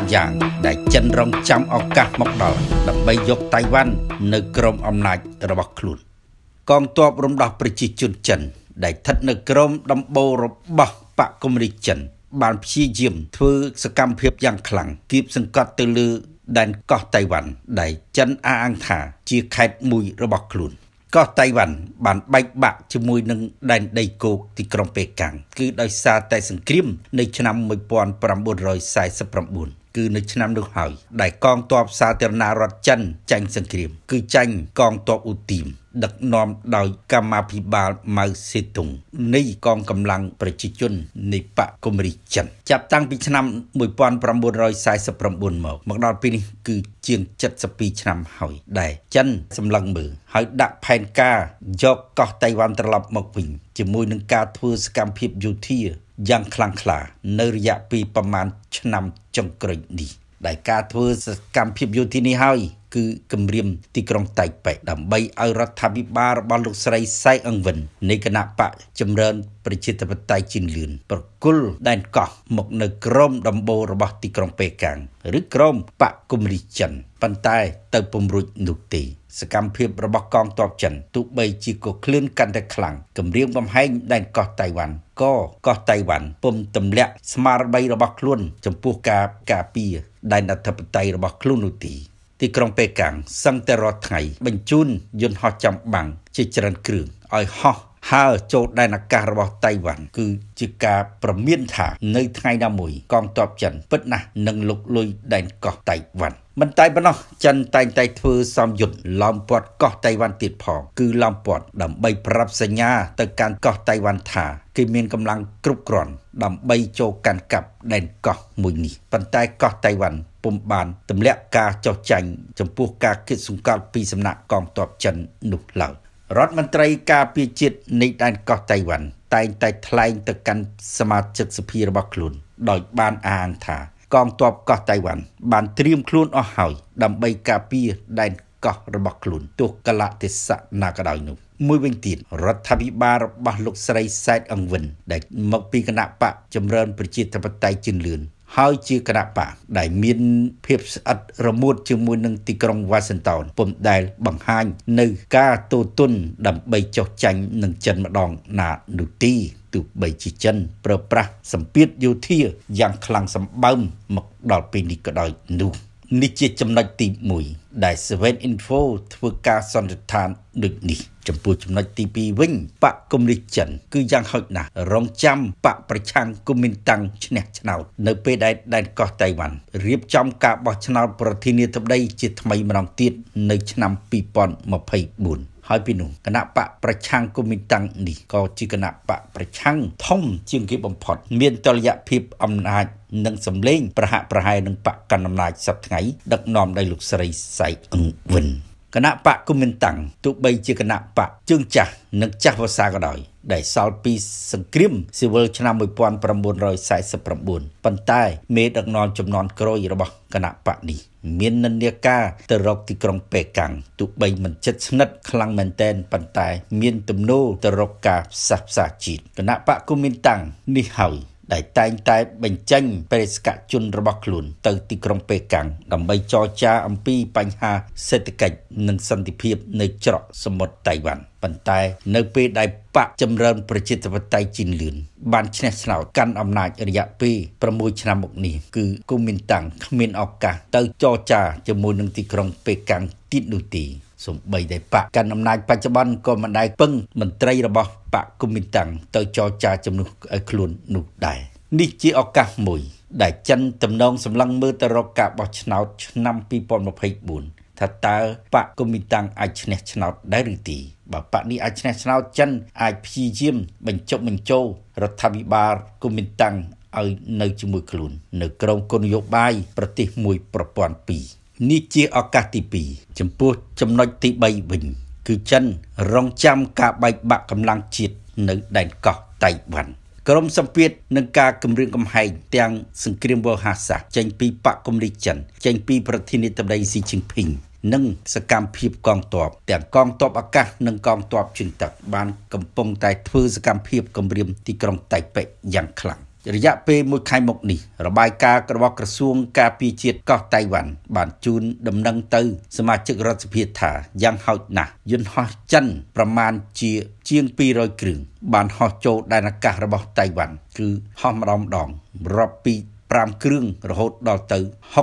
5យ៉ាងដែលចិនរងចាំឱកាសមកដល់ដើម្បីយកតៃវ៉ាន់នៅក្រោមអំណាចរបស់ខ្លួនកងទ័ពរំដោះប្រជាជនចិនដែលស្ថិតនៅក្រោមដំបូលរបស់បកគមនីចិន បានព្យាយាមធ្វើសកម្មភាពយ៉ាងខ្លាំងគៀបសង្កត់ទៅលើ ដែនកោះតៃវ៉ាន់ដែលចិនអាអង្គថា ជាខេត្តមួយរបស់ខ្លួនកោះតៃវ៉ាន់បានបែកបាក់ជាមួយនឹងដែនដីគោកទីក្រុងប៉េកាំងគឺដោយសារតែសង្គ្រាមនៅឆ្នាំ1949គឺនៅឆ្នាំនោះហើយដែលកងទ័ពសាធារណរដ្ឋចិនចាញ់សង្គ្រាមគឺចាញ់កងទ័ពអ៊ូទីមដឹកនាំដោយកម្មាភិបាលម៉ៅសេតុងនៃកងកម្លាំងប្រជាជន នៃបកកុម្មុយនីសចិន ចាប់តាំងពីឆ្នាំ1949មកមកដល់ពេលនេះគឺជាង72ឆ្នាំហើយដែលចិន សម្លឹងមើលហើយដាក់ផែនការយកកោះតៃវ៉ាន់ត្រឡប់ មកវិញជាមួយនឹងការធ្វើសកម្មភាពយោធាយ៉ាងខ្លាំងក្លា នៅរយៈពេលប្រមាណឆ្នាំចុងក្រោយនេះដែលការធ្វើសកម្មភាពយោធានេះហើយ គឺគម្រាមទីក្រុងតៃប៉េដើម្បីឲ្យរដ្ឋាភិបាលរបស់លោកស្រីសៃអង្វិន នៃគណៈបកចម្រើន ប្រជាធិបតេយ្យជឿនលឿនប្រគល់ដែនកោះ មកនៅក្រមដំបូងរបស់ទីក្រុងប៉េកាំងឬក្រមបកគំរីចិន ប៉ុន្តែទៅពំរុចនោះទេសកម្មភាពរបស់កងទ័ពចិនទោះបីជាក៏ឃ្លឿនកាន់តែខ្លាំងគម្រាមកំហែងដែនកោះតៃវ៉ាន់ក៏កោះតៃវ៉ាន់ពុំទម្លាក់ស្មារតីរបស់ខ្លួន ចំពោះការការពារដែនអធិបតេយ្យរបស់ខ្លួននោះទេទីក្រុងប៉េកាំងសឹងតែរាល់ថ្ងៃ បញ្ជូន យន្តហោះចាំបាំងជាច្រើនគ្រឿងឲ្យហោះហើរចូលដែនអាកាសរបស់តៃវ៉ាន់គឺជាការប្រមានថានៅថ្ងៃណាមួយកងទ័ពចិនពិតណាស់នឹងលុកលុយដែនកោះតៃវ៉ាន់មិនតែប៉ុណ្ណោះចិនតែងតែធ្វើសំយុទ្ធឡោមព័ទ្ធកោះតៃវ៉ាន់ទៀតផងគឺឡោមព័ទ្ធដើម្បីប្រាប់សញ្ញាទៅកាន់កោះតៃវ៉ាន់ថាគេមានកម្លាំងគ្រប់គ្រាន់ដើម្បីចូលកាន់កាប់ដែនកោះមួយនេះប៉ុន្តែកោះតៃវ៉ាន់ពុំបានទម្លាក់ការចោះចាញ់ចំពោះការគិត សង្កត់ពីសំណាក់កងទ័ពចិននោះឡើយរដ្ឋមន្ត្រីការពារជាតិនៃដែនកោះតៃវ៉ាន់តែងតែថ្លែងទៅកាន់សមាជិកសភារបស់ខ្លួនដោយបានអានថាកងទ័ពកោះតៃវ៉ាន់បានត្រៀមខ្លួនអស់ហើយដើម្បីការពារដែនកោះរបស់ខ្លួនទោះកលៈទេសៈណាក៏ដោយនោះមួយវិញទៀតរដ្ឋាភិបាលរបស់លោកស្រីសែតអង្គវិន ដែលមកពីគណៈបកចម្រើនប្រជាធិបតេយ្យជឿនលឿនហើយជាគណៈបកដែលមានភាពស្អិតរមួតជាមួយនឹងទីក្រុងវ៉ាស៊ីនតោនពុំដែលបង្ហាញនៅការទូទុនដើម្បីចោះចាញ់នឹងចិនម្ដងណានោះទីទោះបីជាចិន ប្រើប្រាស់សម្ពាធយោធាយ៉ាងខ្លាំងសម្បើមមកដល់ពេលនេះក៏ដោយនោះនេះជាចំណុចទី1ដែល Seven Info ធ្វើការសន្និដ្ឋានដូចនេះចំពោះចំណុចទី2វិញបកកុំនិចិន គឺយ៉ាងហោចណាស់រងចាំបកប្រឆាំងកុំមិនតាំងឈ្នះឆ្នោតនៅពេលដែលដែនកោះតៃវ៉ាន់រៀបចំការបោះឆ្នោតប្រធានាធិបតីជាថ្មីម្ដងទៀតនៅ ឆ្នាំ2024ហើយពីនោះគណៈបកប្រឆាំងកុំមីតាំងនេះក៏ជាគណៈបកប្រឆាំងធំជាងគេបំផុត មានតលយភាពអំណាចនិងសម្លេងប្រហាក់ប្រហែលនឹងបកកណ្ដាលអំណាចសប្ថ្ងៃដឹកនាំដោយលោកស្រីសៃអង្គវិនគណៈបកគុំមិនតាំងទោះបីជាគណៈបកជើងចាស់និងចាស់វសាក៏ដោយដែលសល់ពីសង្គ្រាមស៊ីវិលឆ្នាំ1949ប៉ុន្តែមេដឹកនាំចំនួនក្រោយរបស់គណៈបកនេះមាននិន្នាការទៅរកទីក្រុងប៉េកាំងទោះបីមិនចិត្តស្និទ្ធខ្លាំងមែនតែនប៉ុន្តែមានទំនោរទៅរកការផ្សះផ្សាជាតិគណៈបកគុំមិនតាំងនេះហើយដែលតែងតែបញ្ចេញបេសកជនរបស់ខ្លួនទៅទីក្រុងប៉េកាំងដើម្បីចរចាអំពីបញ្ហាសេដ្ឋកិច្ចនិងសន្តិភាពនៅច្រកសមុទ្រតៃវ៉ាន់ប៉ុន្តែនៅពេលដែលបកចម្រើនប្រជាធិបតេយ្យជីនលឿនបានឈ្នះឆ្នោតកាន់អំណាចរយៈពេល6ឆ្នាំមកនេះគឺគូមីនតាំងគ្មានឱកាសទៅចរចាជាមួយនឹងទីក្រុងប៉េកាំងទៀតនោះទេសំបីតែបកកណ្ដាលអំណាចបច្ចុប្បន្នក៏មិនដែលពឹងមន្ត្រីរបស់បកគុំមិនតាំងទៅចរចាជំនួសឲ្យខ្លួននោះដែរនេះជាឱកាសមួយ ដែលចិនទំនងសម្លឹងមើលទៅរកការបោះឆ្នោតឆ្នាំ2024ថាតើបកគុំមិនតាំងអាចឈ្នះឆ្នោតដែរឬទេបើបកនេះអាចឈ្នះឆ្នោតចិនអាចព្យាយាមបញ្ចុះបញ្ចោរដ្ឋាភិបាលគុំមិនតាំងឲ្យនៅជាមួយខ្លួន នៅក្រមគោលនយោបាយប្រទេសមួយប្រព័ន្ធពីរនេះជាឱកាសទី2ចំពោះចំណុចទី3វិញ គឺចិនរងចាំការបែកបាក់កម្លាំងជាតិនៅដែនកោះតៃវ៉ាន់ក្រមសម្ពាធនឹងការគម្រាមកំហែងទាំងសង្គ្រាមវោហាសាចេញពីបកគំនិតចិន ចេញពីប្រធានាធិបតីស៊ីជីងភីងនិងសកម្មភាពកងទ័ពទាំងកងទ័ពអាកាសនិងកងទ័ពជើងទឹកបានកំពុងតែធ្វើសកម្មភាពគម្រាមទីក្រុងតៃប៉េយ៉ាងខ្លាំងរយៈពេលមួយខែមុខនេះរបាយការណ៍របស់ក្រសួងការពារជាតិកោះតៃវ៉ាន់ បានជូនដំណឹងទៅ សមាជិករដ្ឋសភាថាយ៉ាងហោចណាស់យន្តហោះចិនប្រមាណជាជាង200គ្រឿងបានហោះចូលដែនអាកាសរបស់តៃវ៉ាន់គឺហោះម្ដងម្ដងរាប់ពី5គ្រឿងរហូតដល់ទៅ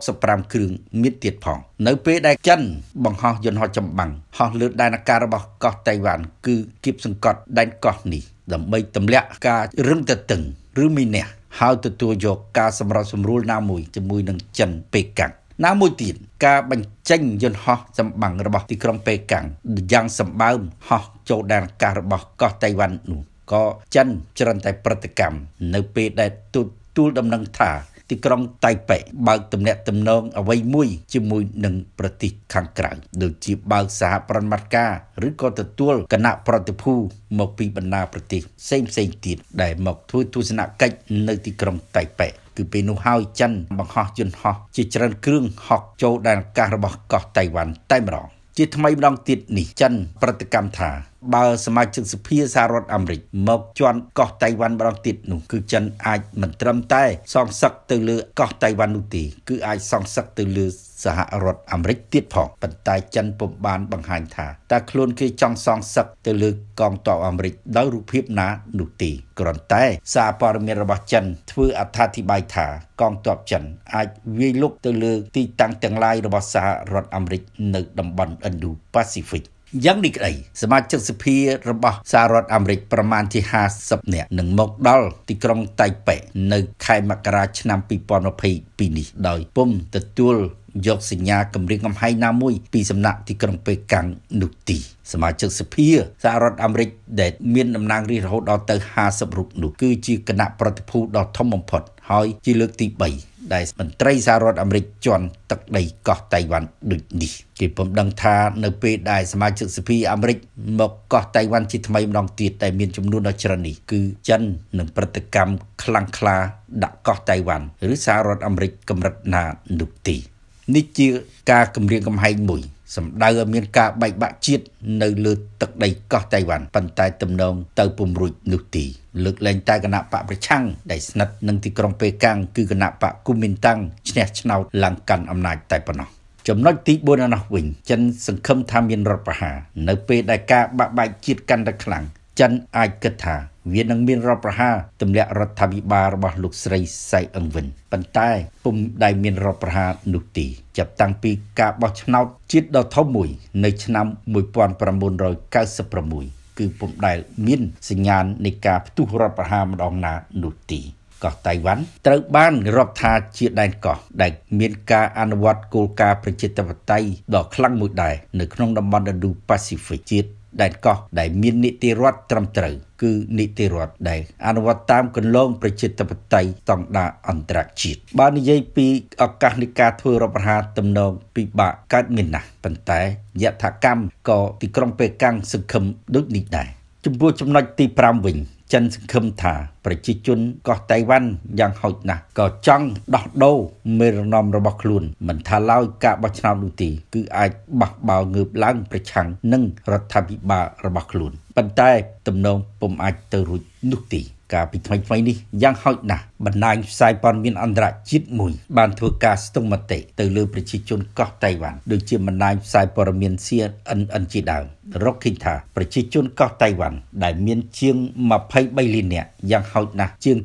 65គ្រឿងមានទៀតផង នៅពេលដែលចិនបង្ហោះយន្តហោះចម្បាំងហោះលើដែនអាកាសរបស់កោះតៃវ៉ាន់គឺគៀបសង្កត់ដែនកោះនេះដើម្បីទម្លាក់ការរឹងតឹងឬមីនះហើយទទួលយកការសម្របសម្រួលណាមួយជាមួយនឹងចិនពេកាំងណាមួយទៀតការបញ្ចេញយន្តហោះសម្បាំងរបស់ទីក្រុងប៉េកាំងយ៉ាងសម្បើមហោះចូលដែនអាកាសរបស់កោះតៃវ៉ាន់នោះក៏ចិន ច្រើនតែប្រតិកម្មនៅ ពេលដែលទូទួលដំណឹងថាទីក្រុងតៃប៉េបើកទំនាក់ទំនងអ្វីមួយជាមួយនឹងប្រទេសខាងក្រៅដូចជាបើកសហប្រតិបត្តិការឬក៏ទទួលគណៈប្រតិភូមកពីបណ្ដាប្រទេសផ្សេងផ្សេងទៀតដែល មក ធ្វើទស្សនកិច្ចនៅទីក្រុងតៃប៉េគឺពេលនោះហើយចិនបង្ហោះយន្តហោះជាច្រើនគ្រឿងហោះចូលដែនអាកាសរបស់កោះតៃវ៉ាន់តែម្ដងជាថ្មីម្ដងទៀតនេះចិន ប្រតិកម្មថាបើសមាជិកសភាសហរដ្ឋអាមេរិកមកជន់កោះតៃវ៉ាន់ម្ដងទៀតនោះគឺចិនអាចមិនត្រឹមតែ សងសឹកទៅលើកោះតៃវ៉ាន់នោះទេគឺអាចសងសឹកទៅលើសហរដ្ឋអាមេរិកទៀតផងប៉ុន្តែចិនពុំបានបង្ហាញថាតើខ្លួនគេចង់សងសឹកទៅលើកងទ័ពអាមេរិកដោយរូបភាពណានោះទេគ្រាន់តែ សារព័ត៌មានរបស់ចិន ធ្វើអត្ថាធិប្បាយថាកងទ័ពចិន អាចវាយលុកទៅលើ ទីតាំងទាំងឡាយរបស់សហរដ្ឋអាមេរិកនៅតំបន់ Indo-Pacific យ៉ាងនេះក្តីសមាជិកសភារបស់សហរដ្ឋអាមេរិកប្រមាណជា50នាក់នឹងមកដល់ទីក្រុងតៃប៉េនៅខែមករាឆ្នាំ2022នេះដោយពុំ ទទួល យកសញ្ញាគម្រាមកំហែងណាមួយពីសំណាក់ទីក្រុងប៉េកាំងនោះទេសមាជិកសភាសហរដ្ឋអាមេរិក ដែលមានតំណែងរាជរហូតដល់ទៅ50រូបនោះគឺជាគណៈប្រតិភូដ៏ធំបំផុតហើយជាលើកទី3ដែលមន្ត្រីសហរដ្ឋអាមេរិកជន់ទឹកដីកោះតៃវ៉ាន់ដូចនេះគេពំដឹងថានៅពេលដែលសមាជិកសភាអាមេរិក មកកោះតៃវ៉ាន់ជាថ្មីម្ដងទៀតតែមានចំនួនដ៏ច្រើននេះគឺចិននិងប្រតិកម្មខ្លាំងក្លា ដាក់កោះតៃវ៉ាន់ឬសហរដ្ឋអាមេរិកកម្រិតណានោះទី នេះជាការគម្រាមកំហែងមួយសម្ដៅឲ្យមានការបែកបាក់ជាតិនៅលើទឹកដីកោះតៃវ៉ាន់ប៉ុន្តែទំនងទៅពុំរួចនោះទីលើកលែងតែគណៈបកប្រឆាំងដែលស្និទ្ធនឹងទីក្រុងប៉េកាំងគឺគណៈបកគូមីនតាំងឈ្នះឆ្នោតឡើងកាន់អំណាចតែប៉ុណ្ណោះ ចំណុចទី4នោះវិញ ចិនសង្ឃឹមថាមានរដ្ឋប្រហារនៅពេលដែលការបាក់បែកជាតិកាន់តែខ្លាំងចិនអាចគិតថាវានឹងមានរដ្ឋប្រហារទម្លាក់រដ្ឋាភិបាលរបស់លោកស្រីសៃអឹងវិន ប៉ុន្តែពុំដែលមានរដ្ឋប្រហារនោះទេចាប់តាំងពីការបោះឆ្នោតជាតិដ៏ធំមួយ នៅឆ្នាំ1996គឺពុំដែល មាន សញ្ញាណនៃការផ្ទុះរដ្ឋប្រហារម្ដងណានោះទេកោះតៃវ៉ាន់ត្រូវបានរាប់ថាជាដែនកោះ ដែលមានការអនុវត្តគោលការណ៍ប្រជាធិបតេយ្យដ៏ខ្លាំងមួយដែរនៅក្នុងតំបន់ឥណ្ឌូ-ប៉ាស៊ីហ្វិកជាតិដែនកោះដែលមាននីតិរដ្ឋត្រឹមត្រូវគឺនីតិរដ្ឋដែលអនុវត្តតាមគន្លងប្រជាធិបតេយ្យស្តង់ដារអន្តរជាតិបើនិយាយពីឱកាសនៃការធ្វើរដ្ឋប្រហារទំនងពិបាកកើតមានណាស់ប៉ុន្តែយថាកម្មក៏ទីក្រុងប៉េកាំងសង្ឃឹមដូចនេះដែរចំពោះចំណុចទី5វិញចិនសង្ឃឹមថា ប្រជាជន កោះតៃវ៉ាន់យ៉ាងហោចណាស់ក៏ចង់ដោះដូរមេរណមរបស់ខ្លួន មិនថាឡើយការបោះឆ្នោតនោះទេគឺអាចបះបោងើបឡើង ប្រឆាំងនឹងរដ្ឋាភិបាលរបស់ខ្លួនប៉ុន្តែទំនងពុំអាចទៅរួចនោះទេកាលពីថ្មីថ្មីនេះយ៉ាងហោចណាស់បណ្ដាញផ្សាយព័ត៌មានអន្តរជាតិមួយបានធ្វើការស្ទង់មតិទៅលើប្រជាជនកោះតៃវ៉ាន់ដូចជាបណ្ដាញផ្សាយព័ត៌មាន CNN ជាដើមរកឃើញថាប្រជាជនកោះតៃវ៉ាន់ដែលមានជាង23លាននាក់យ៉ាងហោចណាស់ជាង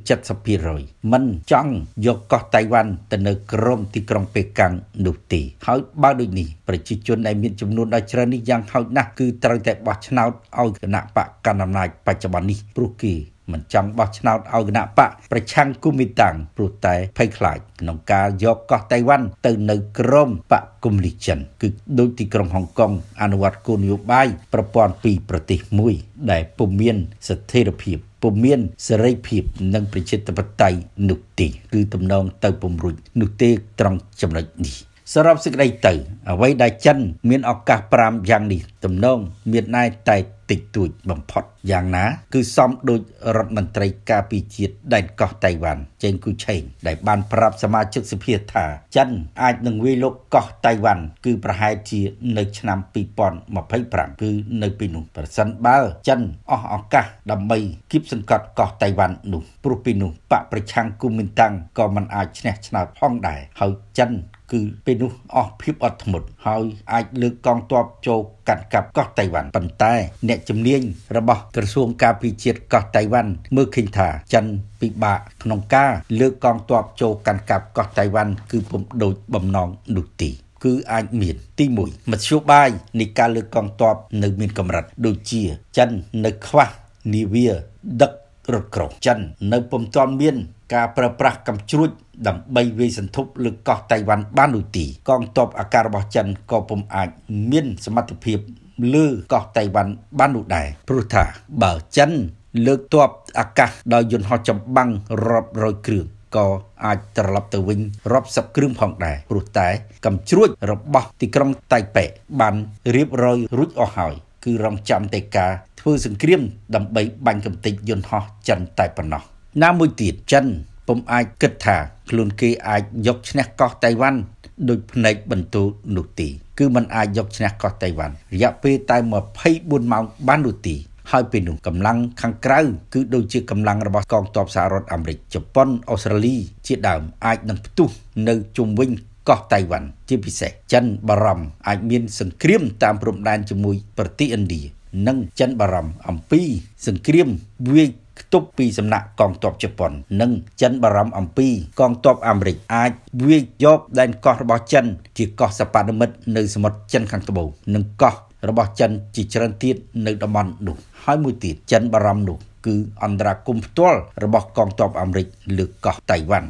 70%មិនចង់យកកោះតៃវ៉ាន់ទៅនៅក្រោមទីក្រុងប៉េកាំងនោះទេហើយបើដូចនេះប្រជាជនដែលមានចំនួនដ៏ច្រើននេះយ៉ាងហោចណាស់គឺត្រូវតែបោះឆ្នោតឲ្យគណៈបកកណ្ដាលអំណាចបច្ចុប្បន្ននេះព្រោះគេមិនចង់បោះឆ្នោតឲ្យគណៈបកប្រឆាំងគូមីតាំងព្រោះតែភ័យខ្លាចក្នុងការយកកោះតៃវ៉ាន់ ទៅ នៅក្រមបកគុំលីចិន គឺដូចទីក្រុងហុងកុងអនុវត្តគោលនយោបាយប្រព័ន្ធពីប្រទេសមួយ ដែលពុំមាន ស្ថិរភាពពុំមានសេរីភាពនិងប្រជាធិបតេយ្យនោះទេគឺទំនងទៅពំរុចនោះទេត្រង់ចំណុចនេះសរុបសេចក្តីទៅអ្វីដែលចិនមានឱកាស5យ៉ាងនេះទំនងមានតែតែតិចតួចបំផុតយ៉ាងណា គឺសំដូចរដ្ឋមន្ត្រីការពារជាតិដែនកោះតៃវ៉ាន់ចេងគូឆេងដែលបានប្រាប់សមាជិកសភាថាចិនអាចនឹងវាយលុកកោះតៃវ៉ាន់គឺប្រហែលជានៅឆ្នាំ2025គឺនៅពេលនោះប្រសិនបើចិនអស់ឱកាសដើម្បីគៀបសង្កត់កោះតៃវ៉ាន់នោះ ព្រោះពេលនោះបកប្រឆាំងគូមីនតាំងក៏មិនអាចឈ្នះឆ្នោតផងដែរហើយចិនគឺពេលនោះអស់ភាពអត់ធ្មត់ហើយអាចលើកកងទ័ពចូលកាត់កាប់កោះតៃវ៉ាន់ប៉ុន្តែ អ្នកជំនាញរបស់ក្រសួងការពារជាតិកោះតៃវ៉ាន់មើលឃើញថាចិនពិបាកក្នុងការ លើកកងទ័ពចូលកាន់កាប់កោះតៃវ៉ាន់គឺពុំដូចបំណងនោះទេគឺអាច មាន ទី1មធ្យោបាយនៃការលើកកងទ័ពនៅមានកម្រិតដូចជាចិននៅខ្វះនាវាដឹករត់ក្រោះចិននៅពុំទាន់មានការប្រើប្រាស់កម្ជួយដើម្បីវាយសន្ធប់លើកោះតៃវ៉ាន់បាននោះទីកងទ័ពអាកាសរបស់ចិនក៏ពុំអាច មានសមត្ថភាព លើកោះតៃវ៉ាន់បាននោះដែរព្រោះថាបើចិន លើកទ័ពអាកាស ដោយយន្តហោះចម្បាំងរាប់រយគ្រឿងក៏អាចត្រឡប់ទៅវិញរាប់សិបគ្រឿងផងដែរព្រោះតែកំជ្រួចរបស់ ទីក្រុងតៃប៉េបានរៀបរយរួចអស់ហើយ គឺរងចាំតែការធ្វើសង្គ្រាមដើម្បីបាញ់កំទេចយន្តហោះចិនតែប៉ុណ្ណោះណាមួយទៀតចិនពុំអាចគិតថាខ្លួនគេ អាចយកឈ្នះកោះតៃវ៉ាន់ដោយភ្នែកបន្ទូលនោះទី គឺมันអាចយកឈ្នះកោះតៃវ៉ាន់រយៈពេលតែ24ម៉ោងបាននោះទីហើយពេលនោះកម្លាំងខាងក្រៅគឺដូចជាកម្លាំងរបស់កងទ័ពសហរដ្ឋអាមេរិកជប៉ុនអូស្ត្រាលី ជាដើមអាចនឹងផ្ទុះនៅជុំវិញកោះតៃវ៉ាន់ជាពិសេសចិនបារម្ភអាចមានសង្គ្រាមតាមព្រំដែនជាមួយ ប្រទេសឥណ្ឌានិងចិនបារម្ភអំពីសង្គ្រាមវាយខ្ទប់ពីសំណាក់កងទ័ពជប៉ុននិងចិនបារម្ភអំពីកងទ័ពអាមេរិកអាចវាយយកដែនកោះរបស់ចិន ជាកោះសប៉ានិមិត្តនៅសមុទ្រចិនខាងត្បូងនិងកោះរបស់ចិន ជាច្រើនទៀតនៅតំបន់នោះ ហើយមួយទៀតចិនបារម្ភនោះគឺអន្តរាគមផ្ទាល់របស់កងទ័ពអាមេរិកលើកោះតៃវ៉ាន់